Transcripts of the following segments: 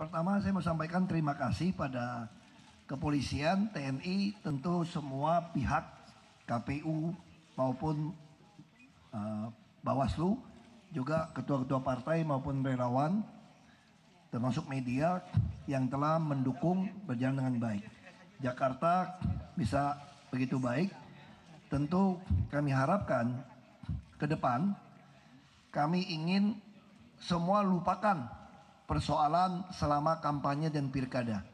Pertama saya mau sampaikan terima kasih pada kepolisian, TNI, tentu semua pihak KPU maupun uh, Bawaslu, juga ketua-ketua partai maupun relawan, termasuk media yang telah mendukung berjalan dengan baik. Jakarta bisa begitu baik, tentu kami harapkan ke depan kami ingin semua lupakan persoalan selama kampanye dan pilkada.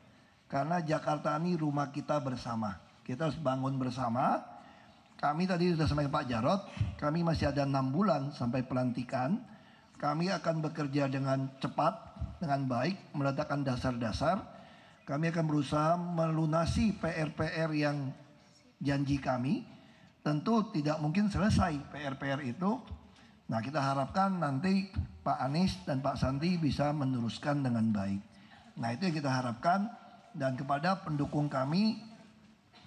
Karena Jakarta ini rumah kita bersama. Kita harus bangun bersama. Kami tadi sudah sampaikan Pak Jarot, kami masih ada enam bulan sampai pelantikan. Kami akan bekerja dengan cepat, dengan baik, meletakkan dasar-dasar. Kami akan berusaha melunasi PR-PR yang janji kami. Tentu tidak mungkin selesai PR-PR itu Nah kita harapkan nanti Pak Anies dan Pak Santi bisa meneruskan dengan baik. Nah itu yang kita harapkan dan kepada pendukung kami,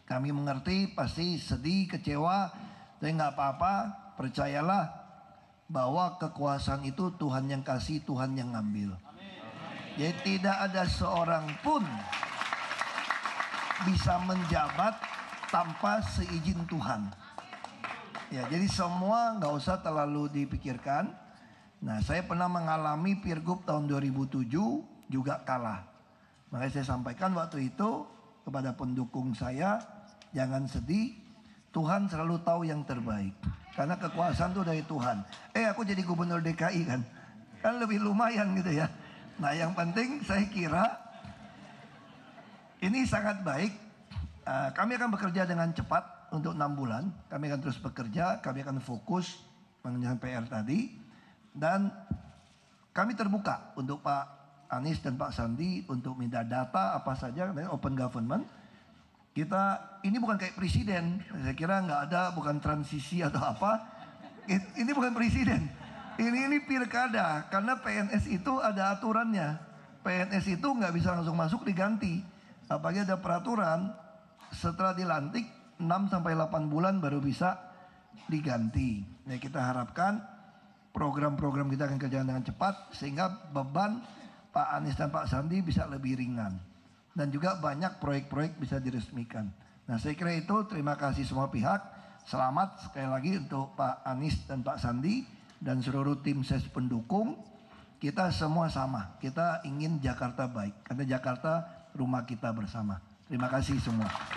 kami mengerti pasti sedih, kecewa, tapi nggak apa-apa, percayalah bahwa kekuasaan itu Tuhan yang kasih, Tuhan yang ngambil. Jadi tidak ada seorang pun bisa menjabat tanpa seizin Tuhan. Ya, jadi semua nggak usah terlalu dipikirkan. Nah, saya pernah mengalami Pirgub tahun 2007 juga kalah. Makanya saya sampaikan waktu itu kepada pendukung saya, jangan sedih, Tuhan selalu tahu yang terbaik. Karena kekuasaan itu dari Tuhan. Eh, aku jadi gubernur DKI kan. Kan lebih lumayan gitu ya. Nah, yang penting saya kira ini sangat baik. Eh, kami akan bekerja dengan cepat untuk enam bulan. Kami akan terus bekerja, kami akan fokus mengenai PR tadi. Dan kami terbuka untuk Pak Anies dan Pak Sandi untuk minta data apa saja, open government. Kita ini bukan kayak presiden, saya kira nggak ada bukan transisi atau apa. Ini bukan presiden, ini ini pilkada karena PNS itu ada aturannya. PNS itu nggak bisa langsung masuk diganti, apalagi ada peraturan setelah dilantik 6 sampai 8 bulan baru bisa diganti. Ya kita harapkan program-program kita akan kerjakan dengan cepat sehingga beban Pak Anies dan Pak Sandi bisa lebih ringan. Dan juga banyak proyek-proyek bisa diresmikan. Nah saya kira itu terima kasih semua pihak. Selamat sekali lagi untuk Pak Anies dan Pak Sandi dan seluruh tim ses pendukung. Kita semua sama, kita ingin Jakarta baik. Karena Jakarta rumah kita bersama. Terima kasih semua.